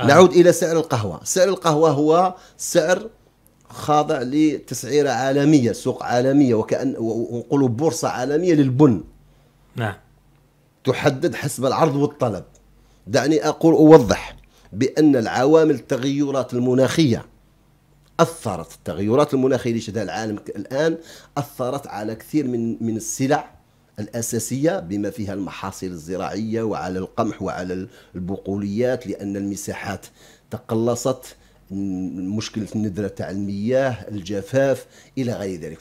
آه. نعود الى سعر القهوه سعر القهوه هو سعر خاضع لتسعيره عالميه سوق عالميه وكان ونقولوا بورصه عالميه للبن نعم تحدد حسب العرض والطلب دعني اقول اوضح بان العوامل التغيرات المناخيه اثرت التغيرات المناخيه اللي شهدها العالم الان اثرت على كثير من من السلع الأساسية بما فيها المحاصيل الزراعية وعلى القمح وعلى البقوليات لأن المساحات تقلصت مشكلة الندرة تاع المياه الجفاف إلى غير ذلك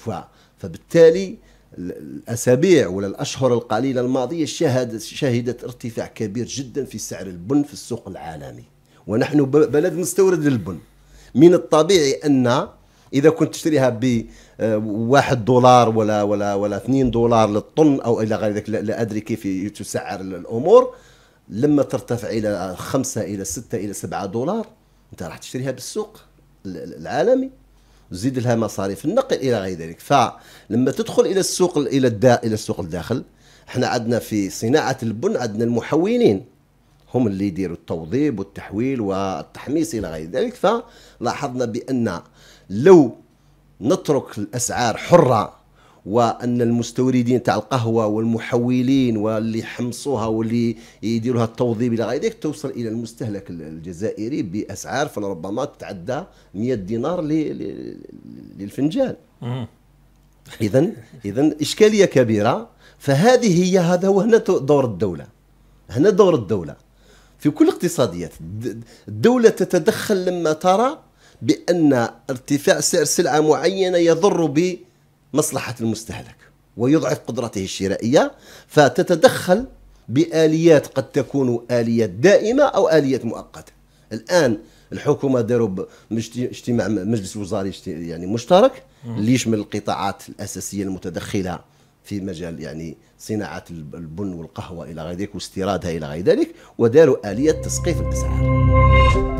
فبالتالي الاسابيع ولا الاشهر القليله الماضيه شهدت, شهدت ارتفاع كبير جدا في سعر البن في السوق العالمي ونحن بلد مستورد للبن من الطبيعي ان اذا كنت تشتريها ب واحد دولار ولا ولا ولا 2 دولار للطن او الى غير ذلك لا ادري كيف تسعر الامور لما ترتفع الى خمسة الى ستة الى سبعة دولار انت راح تشتريها بالسوق العالمي زيد لها مصاريف النقل الى غير ذلك فلما تدخل الى السوق الى الدا الى السوق الداخل احنا عندنا في صناعه البن عندنا المحولين هم اللي يديروا التوظيب والتحويل والتحميص الى غير ذلك فلاحظنا بان لو نترك الاسعار حره وان المستوردين تاع القهوه والمحولين واللي يحمصوها واللي يديروها التوظيف الى غير ذلك توصل الى المستهلك الجزائري باسعار فلربما تتعدى 100 دينار للفنجان اذا اذا اشكاليه كبيره فهذه هي هذا هو هنا دور الدوله هنا دور الدوله في كل الاقتصاديات الدوله تتدخل لما ترى بأن ارتفاع سعر سلعة معينة يضر بمصلحة المستهلك ويضعف قدرته الشرائية فتتدخل بآليات قد تكون آليات دائمة أو آليات مؤقتة الآن الحكومة داروا اجتماع مجلس وزاري يعني مشترك اللي يشمل القطاعات الأساسية المتدخلة في مجال يعني صناعة البن والقهوة إلى غير ذلك واستيرادها إلى غير ذلك وداروا آلية تسقيف الأسعار